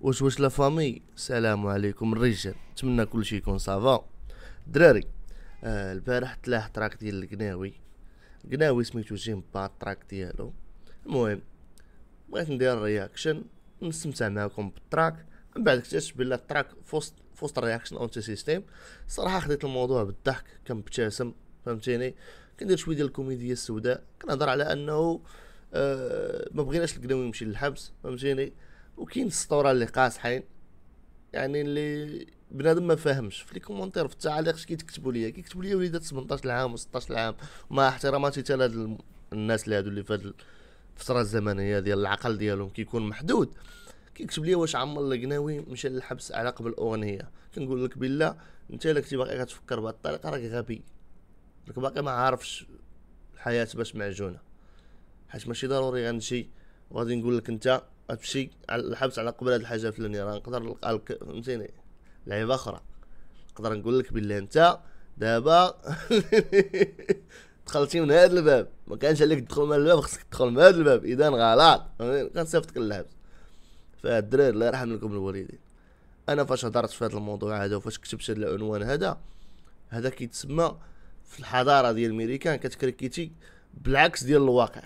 واش واش لا فامي السلام عليكم الرجال نتمنى كلشي يكون صافا دراري آه البارح تلاح تراك ديال القناوي القناوي سميتو جيم با تراك ديالو المهم بغيت ندير رياكشن نستمتع معكم بالتراك من بعد اكتشفت بلا التراك فوسط فوسط رياكشن اونتي سيستيم صراحه خديت الموضوع بالضحك كنبتسم فهمتيني كندير شويه ديال الكوميديا السوداء كنهضر على انه آه ما بغيناش القناوي يمشي للحبس فهمتيني وكاين السطوره اللي قاصحين يعني اللي بنادم ما فاهمش في لي كومونتير في التعاليق اش كيتكتبوا ليا كيكتبوا ليا وليدات 18 عام و16 عام مع احتراماتي حتى لهاد الناس اللي هادو اللي في هاد الفتره الزمنيه ديال العقل ديالهم كيكون محدود كيكتب ليا واش عمر القناوي مشى للحبس على قبل اغنيه كنقول لك بالله انت الا كنتي باقي كتفكر بهاد الطريقه راك غبي راك باقي ما عارفش الحياه باش معجونه حيت ماشي ضروري غنمشي وغادي نقول لك انت تمشي الحبس على قبل هاد الحاجه الفلانيه راه نقدر نلقى لك فهمتيني لعيبه اخرى نقدر نقول لك بلي انت دابا دخلتي من هذا الباب ما كانش عليك تدخل من الباب خصك تدخل من هذا الباب اذا غلط كنصيفطك للحبس فالدراري الله يرحم لكم الوالدين انا فاش هضرت في هذا الموضوع هذا وفاش كتبت هذا العنوان هذا هذا كيتسمى في الحضاره ديال الميريكان كتكريكيتي بالعكس ديال الواقع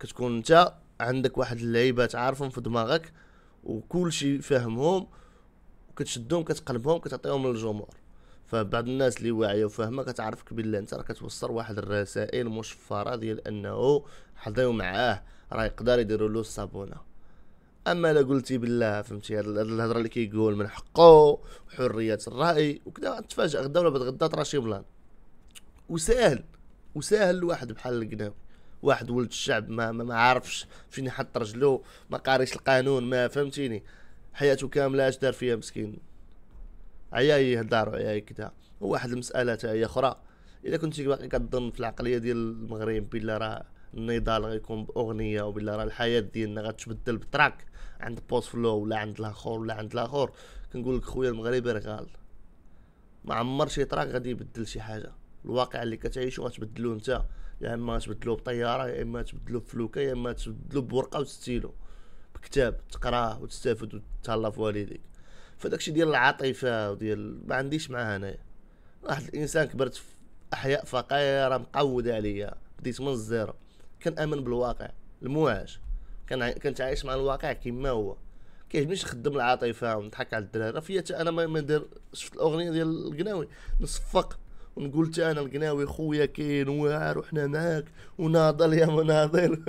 كتكون انت عندك واحد اللعيبه تعرفهم في دماغك شيء فاهمهم وكتشدهم كتقلبهم كتعطيهم للجمهور فبعض الناس اللي واعيه وفاهمه كتعرفك بالله انت راه كتوصل واحد الرسائل مشفره ديال انه حضيو معاه راه يقدر يديروا له الصابونه اما لا قلتي بالله فهمتي هاد الهضره اللي كيقول من حقه وحريه الراي وكذا تفاجئ غدا ولا بعد غدا ترى شي بلان وساهل وساهل لواحد بحال القناب واحد ولد الشعب ما, ما, ما عارفش فين يحط رجلو ما قاريش القانون ما فهمتيني حياته كامله اش دار فيها مسكين عياي دارو عياي كدا واحد المساله تاع هي اخرى اذا كنتي باقي كتظن في العقليه ديال المغرب بلا راه النضال غيكون باغنيه وبلا راه الحياه ديالنا غتبدل بتراك عند بوست فلو ولا عند الاخر ولا عند الاخر كنقول لك خويا المغربي راه غال ما عمر شي تراك غادي يبدل شي حاجه الواقع اللي كتعيشو غتبدلو نتا يا اما تبدلو بطياره يا اما تبدلو بفلوكه يا اما تبدلو بورقه وستيلو بكتاب تقراه وتستافد وتهلا في والديك فداكشي ديال العاطفه وديال ما عنديش معاه انايا واحد الانسان كبرت في احياء فقيره مقوده عليا بديت من الزيرو كنامن بالواقع ع... كنت عايش مع الواقع كما هو كيعجبنيش نخدم العاطفه ونضحك على الدراري فيا انا ما ندير شفت الاغنيه ديال القناوي نصفق ونقول تا انا القناوي خويا كاين واعر وحنا معاك وناضل يا مناضل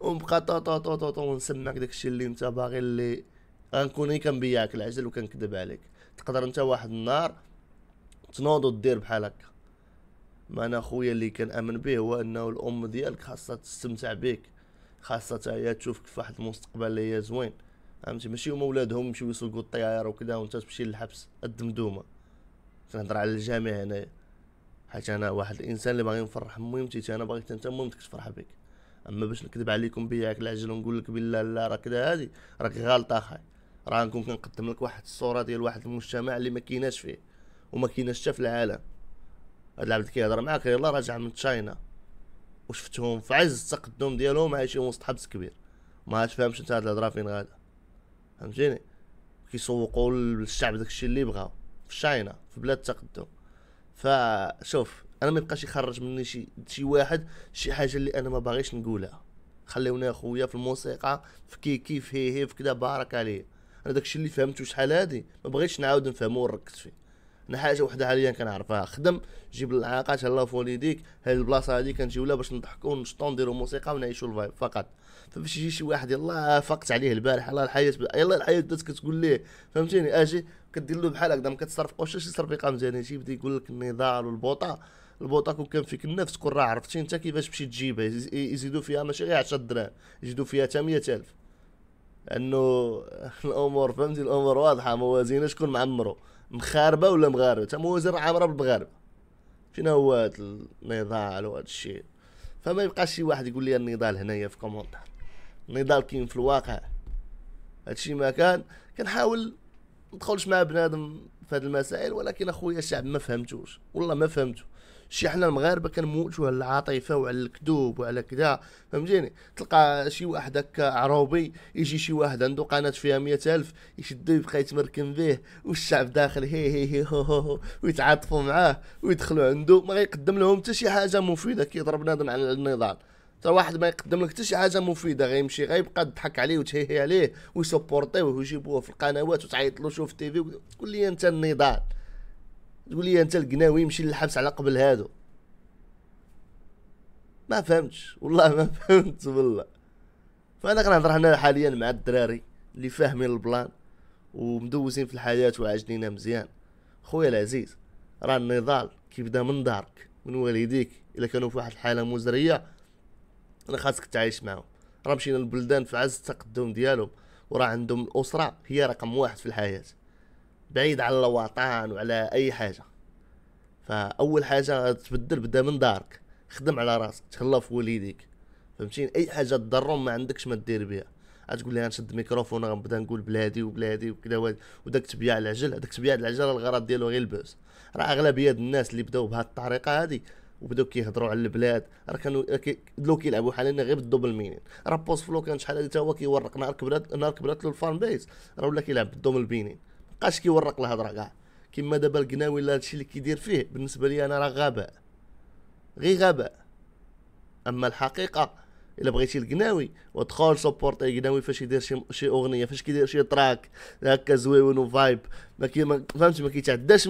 ونبقى طو طو طو طو, طو ونسمعك داكشي اللي انت باغي اللي غنكون غير إيه كنبيعك العجل وكنكذب عليك تقدر انت واحد النهار تنوض ودير بحال هكا ما انا خويا اللي كنامن به هو انه الام ديالك خاصها تستمتع بك خاصها هي تشوفك في واحد المستقبل اللي هي زوين فهمتي ماشي هما ولادهم يمشيو يسوقوا الطياره وكذا وانت تمشي للحبس الدمدومه كنهضر على الجميع هنايا حيت انا واحد الانسان اللي باغي نفرح مهمتي انا بغيت انت مهمتك تفرح بك اما باش نكذب عليكم بياك العجل ونقول لك بالله لا راه كذا هادي راك غالط اخاي راه نكون كنقدم لك واحد الصوره ديال واحد المجتمع اللي ما كايناش فيه وما كايناش حتى في العالم هاد العبد كيهضر معاك يلاه راجع من تشاينا وشفتهم في عز التقدم ديالهم عايشين وسط حبس كبير ما تفهمش انت هاد الهضره فين غادا فهمتيني كيسوقوا للشعب داكشي اللي بغاو في شاينا في بلاد التقدم فشوف انا ما يبقاش يخرج مني شي شي واحد شي حاجه اللي انا ما باغيش نقولها خليونا اخويا في الموسيقى في كي كيف هي هي في كذا بارك عليه انا داكشي اللي فهمته شحال هادي ما بغيتش نعاود نفهمو ونركز فيه انا حاجه وحده حاليا كنعرفها خدم جيب العاقات هلا فول يديك هاد البلاصه هادي كنجيو لها باش نضحكوا ونشطوا نديروا موسيقى ونعيشوا الفايب فقط فباش يجي شي واحد يلا فقت عليه البارح يلا الحياه يلا الحياه بدات كتقول ليه فهمتيني اجي كدير له بحال هكذا ما كتصرف قوش شي صرفيقه مزيانه يجي بدا يقول لك النضال والبوطه البوطه كون كان فيك النفس كون راه عرفتي انت كيفاش تمشي تجيبها يزيدوا فيها ماشي غير 10 دراهم يزيدوا فيها حتى 100000 لانه الامور فهمتي الامور واضحه موازين شكون معمرو مخاربه ولا مغاربه تا موازين عامره بالمغاربه فينا هو هاد النضال وهذا الشيء فما يبقاش شي واحد يقول لي النضال هنايا في كومونتير النضال كاين في الواقع هادشي ما كان كنحاول ندخلش مع بنادم في هاد المسائل ولكن اخويا الشعب ما فهمتوش والله ما فهمتو شي حنا المغاربه كنموتوا على العاطفه وعلى الكذوب وعلى كذا فهمتيني تلقى شي واحد هكا عروبي يجي شي واحد عنده قناه فيها مية ألف يشدو يبقى يتمركن به والشعب داخل هي هي هي هو هو هو ويتعاطفوا معاه ويدخلوا عنده ما يقدم لهم حتى شي حاجه مفيده كيضرب نادم على النضال تا واحد ما يقدم لك حتى شي حاجه مفيده غيمشي غيبقى تضحك عليه وتهيهي عليه ويسبورطيوه ويجيبوه في القنوات وتعيط له شوف تيفي قول لي انت النضال تقول لي انت القناوي يمشي للحبس على قبل هادو ما فهمتش والله ما فهمت والله فانا كنهضر هنا حاليا مع الدراري اللي فاهمين البلان ومدوزين في الحياه وعاجلينها مزيان خويا العزيز راه النضال كيبدا من دارك من والديك الا كانوا في واحد الحاله مزريه انا خاصك تعايش معاهم راه مشينا للبلدان في عز التقدم ديالهم وراه عندهم الاسره هي رقم واحد في الحياه بعيد على الوطن وعلى اي حاجه فاول حاجه تبدل بدا من دارك خدم على راسك تهلا في وليديك فهمتيني اي حاجه تضرهم ما عندكش ما دير بها غتقول لي نشد الميكروفون غنبدا نقول بلادي وبلادي وكذا وداك تبيع العجل هذاك تبيع العجل الغرض ديالو غير البؤس راه اغلبيه الناس اللي بداو بهذه الطريقه هذه وبداو كيهضروا على البلاد راه كانوا لو كيلعبوا حاليا غير بالدوبل مينين راه بوست فلو كان شحال هذا تا هو كيورق نهار كبرات نهار كبرات له الفان بيس راه ولا كيلعب بالدوبل مينين بقاش كيورق الهضره كاع كما دابا القناوي ولا هادشي اللي كيدير فيه بالنسبه لي انا راه غباء غير غباء اما الحقيقه الا بغيتي القناوي ودخل سوبورتي قناوي فاش يدير شي شي اغنيه فاش كيدير شي تراك هكا زويون وفايب ما كي ما فهمت ما كيتعداش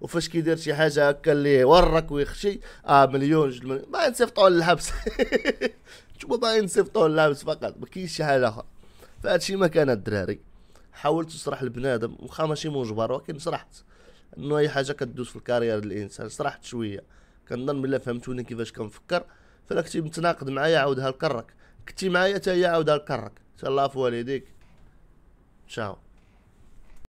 وفاش كيدير شي حاجه هكا اللي ورك ويخشي اه مليون جل مليون باغي نصيفطوه للحبس شوف باغي نصيفطوه للحبس فقط ما كاينش شي حاجه اخرى فهادشي ما كان الدراري حاولت نشرح لبنادم واخا ماشي مجبر ولكن شرحت انه اي حاجه كدوز في الكارير الانسان شرحت شويه كنظن ملي فهمتوني كيفاش كنفكر فلا كنتي متناقض معايا عاودها لكرك كنتي معايا حتى هي عاودها لكرك تهلا في والديك تشاو